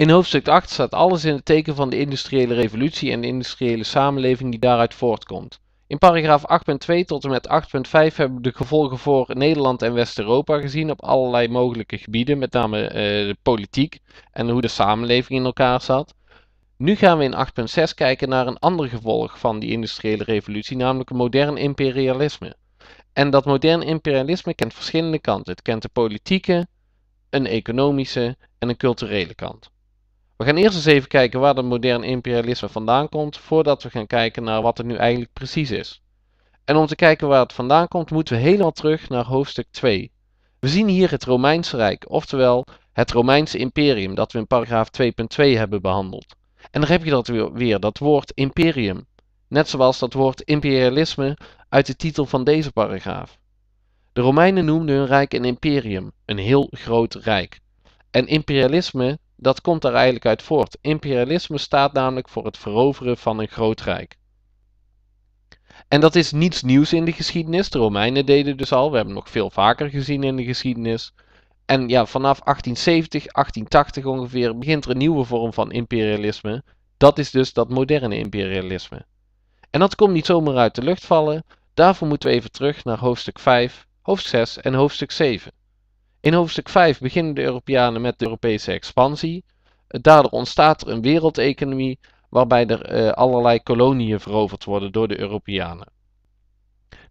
In hoofdstuk 8 staat alles in het teken van de industriële revolutie en de industriële samenleving die daaruit voortkomt. In paragraaf 8.2 tot en met 8.5 hebben we de gevolgen voor Nederland en West-Europa gezien op allerlei mogelijke gebieden, met name eh, de politiek en hoe de samenleving in elkaar zat. Nu gaan we in 8.6 kijken naar een ander gevolg van die industriële revolutie, namelijk modern imperialisme. En dat modern imperialisme kent verschillende kanten. Het kent een politieke, een economische en een culturele kant. We gaan eerst eens even kijken waar het moderne imperialisme vandaan komt, voordat we gaan kijken naar wat het nu eigenlijk precies is. En om te kijken waar het vandaan komt, moeten we helemaal terug naar hoofdstuk 2. We zien hier het Romeinse Rijk, oftewel het Romeinse imperium, dat we in paragraaf 2.2 hebben behandeld. En daar heb je dat weer, dat woord imperium. Net zoals dat woord imperialisme uit de titel van deze paragraaf. De Romeinen noemden hun rijk een imperium, een heel groot rijk. En imperialisme dat komt daar eigenlijk uit voort. Imperialisme staat namelijk voor het veroveren van een groot rijk. En dat is niets nieuws in de geschiedenis. De Romeinen deden dus al. We hebben het nog veel vaker gezien in de geschiedenis. En ja, vanaf 1870, 1880 ongeveer begint er een nieuwe vorm van imperialisme. Dat is dus dat moderne imperialisme. En dat komt niet zomaar uit de lucht vallen. Daarvoor moeten we even terug naar hoofdstuk 5, hoofdstuk 6 en hoofdstuk 7. In hoofdstuk 5 beginnen de Europeanen met de Europese expansie. Daardoor ontstaat er een wereldeconomie waarbij er eh, allerlei koloniën veroverd worden door de Europeanen.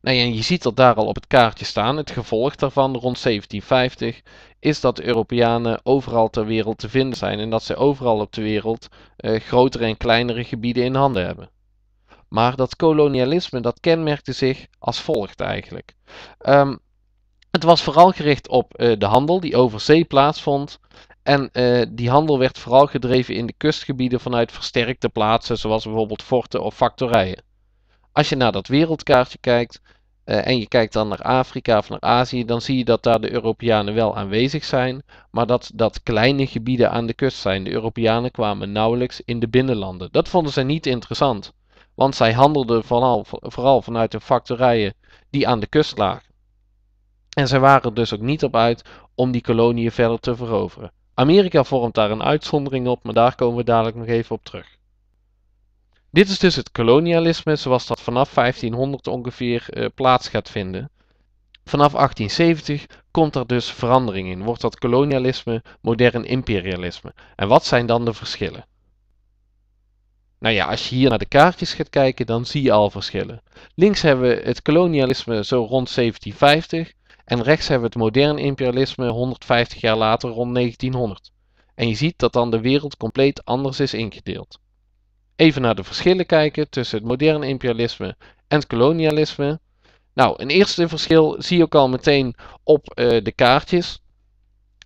Nou ja, en je ziet dat daar al op het kaartje staan. Het gevolg daarvan rond 1750 is dat de Europeanen overal ter wereld te vinden zijn en dat ze overal op de wereld eh, grotere en kleinere gebieden in handen hebben. Maar dat kolonialisme dat kenmerkte zich als volgt eigenlijk. Um, het was vooral gericht op eh, de handel die over zee plaatsvond. En eh, die handel werd vooral gedreven in de kustgebieden vanuit versterkte plaatsen, zoals bijvoorbeeld forten of factorijen. Als je naar dat wereldkaartje kijkt, eh, en je kijkt dan naar Afrika of naar Azië, dan zie je dat daar de Europeanen wel aanwezig zijn, maar dat dat kleine gebieden aan de kust zijn. De Europeanen kwamen nauwelijks in de binnenlanden. Dat vonden zij niet interessant, want zij handelden vooral, vooral vanuit de factorijen die aan de kust lagen en zij waren dus ook niet op uit om die koloniën verder te veroveren. Amerika vormt daar een uitzondering op, maar daar komen we dadelijk nog even op terug. Dit is dus het kolonialisme zoals dat vanaf 1500 ongeveer eh, plaats gaat vinden. Vanaf 1870 komt er dus verandering in, wordt dat kolonialisme modern imperialisme. En wat zijn dan de verschillen? Nou ja, als je hier naar de kaartjes gaat kijken, dan zie je al verschillen. Links hebben we het kolonialisme zo rond 1750. En rechts hebben we het moderne imperialisme 150 jaar later rond 1900. En je ziet dat dan de wereld compleet anders is ingedeeld. Even naar de verschillen kijken tussen het moderne imperialisme en het kolonialisme. Nou, een eerste verschil zie je ook al meteen op eh, de kaartjes.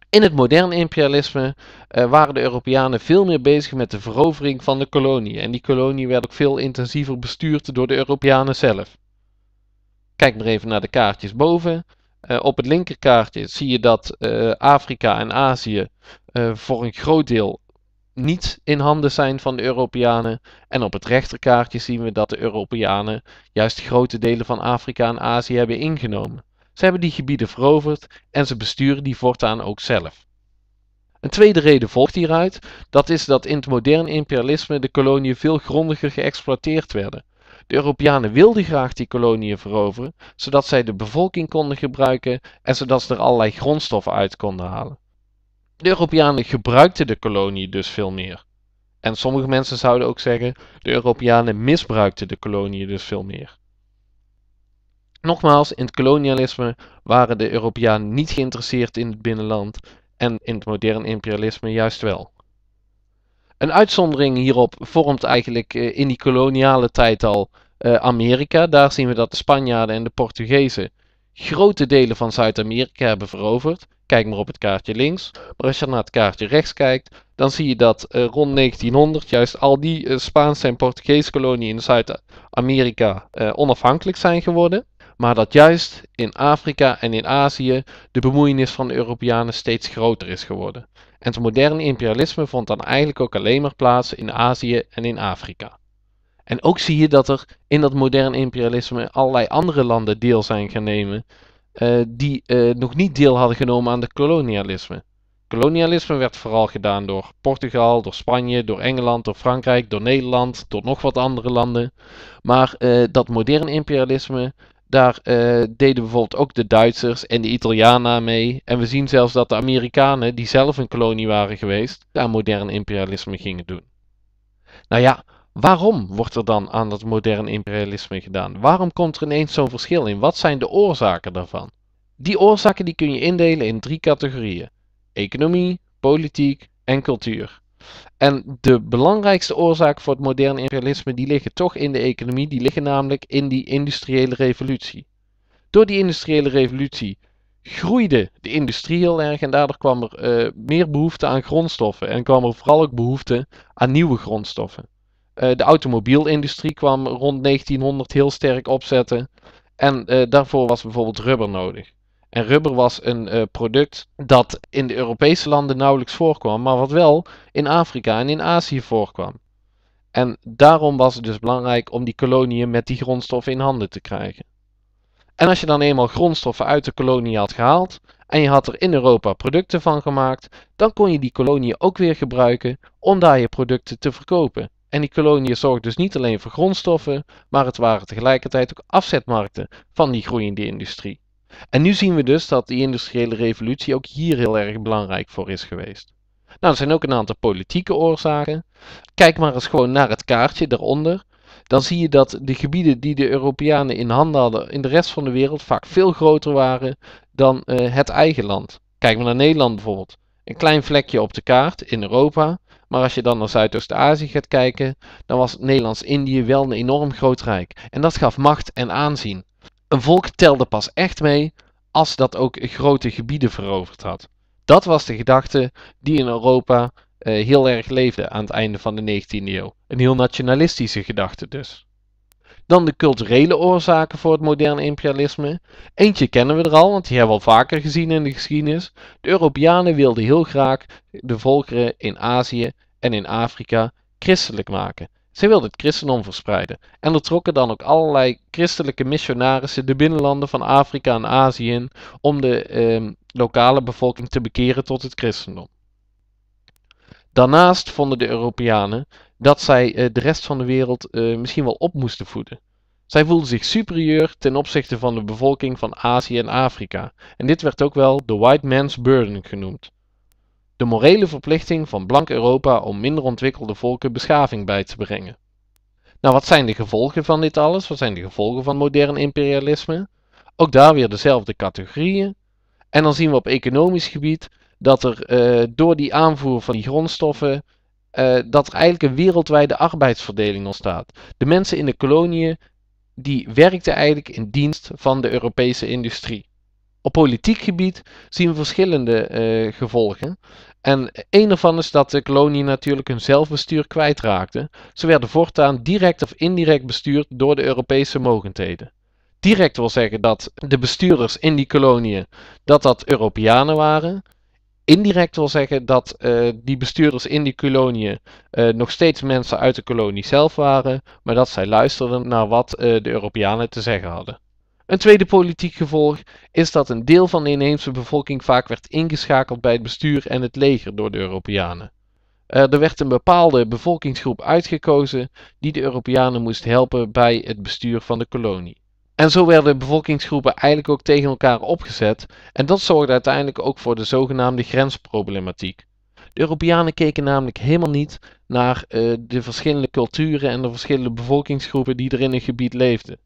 In het moderne imperialisme eh, waren de Europeanen veel meer bezig met de verovering van de kolonie. En die kolonie werd ook veel intensiever bestuurd door de Europeanen zelf. Kijk maar even naar de kaartjes boven. Eh, op het linkerkaartje zie je dat eh, Afrika en Azië eh, voor een groot deel niet in handen zijn van de Europeanen. En op het rechterkaartje zien we dat de Europeanen juist grote delen van Afrika en Azië hebben ingenomen. Ze hebben die gebieden veroverd en ze besturen die voortaan ook zelf. Een tweede reden volgt hieruit, dat is dat in het moderne imperialisme de koloniën veel grondiger geëxploiteerd werden. De Europeanen wilden graag die koloniën veroveren, zodat zij de bevolking konden gebruiken en zodat ze er allerlei grondstoffen uit konden halen. De Europeanen gebruikten de kolonie dus veel meer. En sommige mensen zouden ook zeggen, de Europeanen misbruikten de kolonie dus veel meer. Nogmaals, in het kolonialisme waren de Europeanen niet geïnteresseerd in het binnenland en in het moderne imperialisme juist wel. Een uitzondering hierop vormt eigenlijk eh, in die koloniale tijd al eh, Amerika. Daar zien we dat de Spanjaarden en de Portugezen grote delen van Zuid-Amerika hebben veroverd. Kijk maar op het kaartje links. Maar als je naar het kaartje rechts kijkt, dan zie je dat eh, rond 1900 juist al die Spaanse en Portugese koloniën in Zuid-Amerika onafhankelijk zijn geworden. Maar dat juist in Afrika en in Azië de bemoeienis van de Europeanen steeds groter is geworden. En het moderne imperialisme vond dan eigenlijk ook alleen maar plaats in Azië en in Afrika. En ook zie je dat er in dat moderne imperialisme allerlei andere landen deel zijn gaan nemen eh, die eh, nog niet deel hadden genomen aan de kolonialisme. Kolonialisme werd vooral gedaan door Portugal, door Spanje, door Engeland, door Frankrijk, door Nederland, door nog wat andere landen. Maar eh, dat moderne imperialisme daar eh, deden bijvoorbeeld ook de Duitsers en de Italianen mee. En we zien zelfs dat de Amerikanen, die zelf een kolonie waren geweest, aan modern imperialisme gingen doen. Nou ja, waarom wordt er dan aan dat modern imperialisme gedaan? Waarom komt er ineens zo'n verschil in? Wat zijn de oorzaken daarvan? Die oorzaken die kun je indelen in drie categorieën: economie, politiek en cultuur. En de belangrijkste oorzaken voor het moderne imperialisme, die liggen toch in de economie, die liggen namelijk in die industriële revolutie. Door die industriële revolutie groeide de industrie heel erg en daardoor kwam er eh, meer behoefte aan grondstoffen en kwam er vooral ook behoefte aan nieuwe grondstoffen. Eh, de automobielindustrie kwam rond 1900 heel sterk opzetten en eh, daarvoor was bijvoorbeeld rubber nodig. En rubber was een eh, product dat in de Europese landen nauwelijks voorkwam, maar wat wel in Afrika en in Azië voorkwam. En daarom was het dus belangrijk om die koloniën met die grondstoffen in handen te krijgen. En als je dan eenmaal grondstoffen uit de kolonie had gehaald en je had er in Europa producten van gemaakt, dan kon je die koloniën ook weer gebruiken om daar je producten te verkopen. En die koloniën zorgden dus niet alleen voor grondstoffen, maar het waren tegelijkertijd ook afzetmarkten van die groeiende industrie. En nu zien we dus dat die industriële revolutie ook hier heel erg belangrijk voor is geweest. Nou, er zijn ook een aantal politieke oorzaken. Kijk maar eens gewoon naar het kaartje daaronder. Dan zie je dat de gebieden die de Europeanen in handen hadden in de rest van de wereld vaak veel groter waren dan eh, het eigen land. Kijk maar naar Nederland bijvoorbeeld. Een klein vlekje op de kaart in Europa. Maar als je dan naar Zuidoost-Azië gaat kijken, dan was Nederlands-Indië wel een enorm groot rijk. En dat gaf macht en aanzien. Een volk telde pas echt mee als dat ook grote gebieden veroverd had. Dat was de gedachte die in Europa eh, heel erg leefde aan het einde van de 19e eeuw. Een heel nationalistische gedachte dus. Dan de culturele oorzaken voor het moderne imperialisme. Eentje kennen we er al, want die hebben we al vaker gezien in de geschiedenis. De Europeanen wilden heel graag de volkeren in Azië en in Afrika christelijk maken. Zij wilden het christendom verspreiden en er trokken dan ook allerlei christelijke missionarissen de binnenlanden van Afrika en Azië in om de ehm, lokale bevolking te bekeren tot het christendom. Daarnaast vonden de Europeanen dat zij eh, de rest van de wereld eh, misschien wel op moesten voeden. Zij voelden zich superieur ten opzichte van de bevolking van Azië en Afrika en dit werd ook wel de white man's burden genoemd de morele verplichting van blank Europa om minder ontwikkelde volken beschaving bij te brengen. Nou, wat zijn de gevolgen van dit alles? Wat zijn de gevolgen van modern imperialisme? Ook daar weer dezelfde categorieën. En dan zien we op economisch gebied dat er eh, door die aanvoer van die grondstoffen eh, dat er eigenlijk een wereldwijde arbeidsverdeling ontstaat. De mensen in de koloniën die werkten eigenlijk in dienst van de Europese industrie. Op politiek gebied zien we verschillende eh, gevolgen. En een ervan is dat de kolonie natuurlijk hun zelfbestuur kwijtraakte. Ze werden voortaan direct of indirect bestuurd door de Europese mogendheden. Direct wil zeggen dat de bestuurders in die koloniën dat dat Europeanen waren. Indirect wil zeggen dat eh, die bestuurders in die koloniën eh, nog steeds mensen uit de kolonie zelf waren, maar dat zij luisterden naar wat eh, de Europeanen te zeggen hadden. Een tweede politiek gevolg is dat een deel van de inheemse bevolking vaak werd ingeschakeld bij het bestuur en het leger door de Europeanen. Eh, er werd een bepaalde bevolkingsgroep uitgekozen die de Europeanen moest helpen bij het bestuur van de kolonie. En zo werden bevolkingsgroepen eigenlijk ook tegen elkaar opgezet en dat zorgde uiteindelijk ook voor de zogenaamde grensproblematiek. De Europeanen keken namelijk helemaal niet naar eh, de verschillende culturen en de verschillende bevolkingsgroepen die er in een gebied leefden.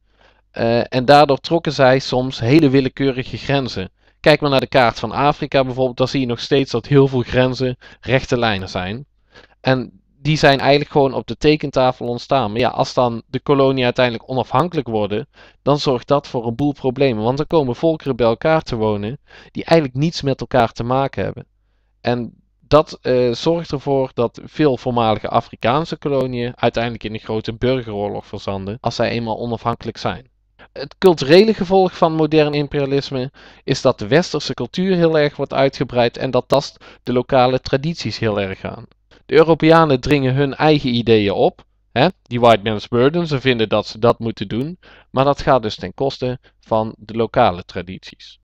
Eh, en daardoor trokken zij soms hele willekeurige grenzen. Kijk maar naar de kaart van Afrika bijvoorbeeld, daar zie je nog steeds dat heel veel grenzen rechte lijnen zijn. En die zijn eigenlijk gewoon op de tekentafel ontstaan. Maar ja, als dan de kolonie uiteindelijk onafhankelijk worden, dan zorgt dat voor een boel problemen. Want dan komen volkeren bij elkaar te wonen die eigenlijk niets met elkaar te maken hebben. En dat eh, zorgt ervoor dat veel voormalige Afrikaanse koloniën uiteindelijk in een grote burgeroorlog verzanden als zij eenmaal onafhankelijk zijn het culturele gevolg van modern imperialisme is dat de westerse cultuur heel erg wordt uitgebreid en dat tast de lokale tradities heel erg aan. De Europeanen dringen hun eigen ideeën op, hè, die white man's burden, ze vinden dat ze dat moeten doen, maar dat gaat dus ten koste van de lokale tradities.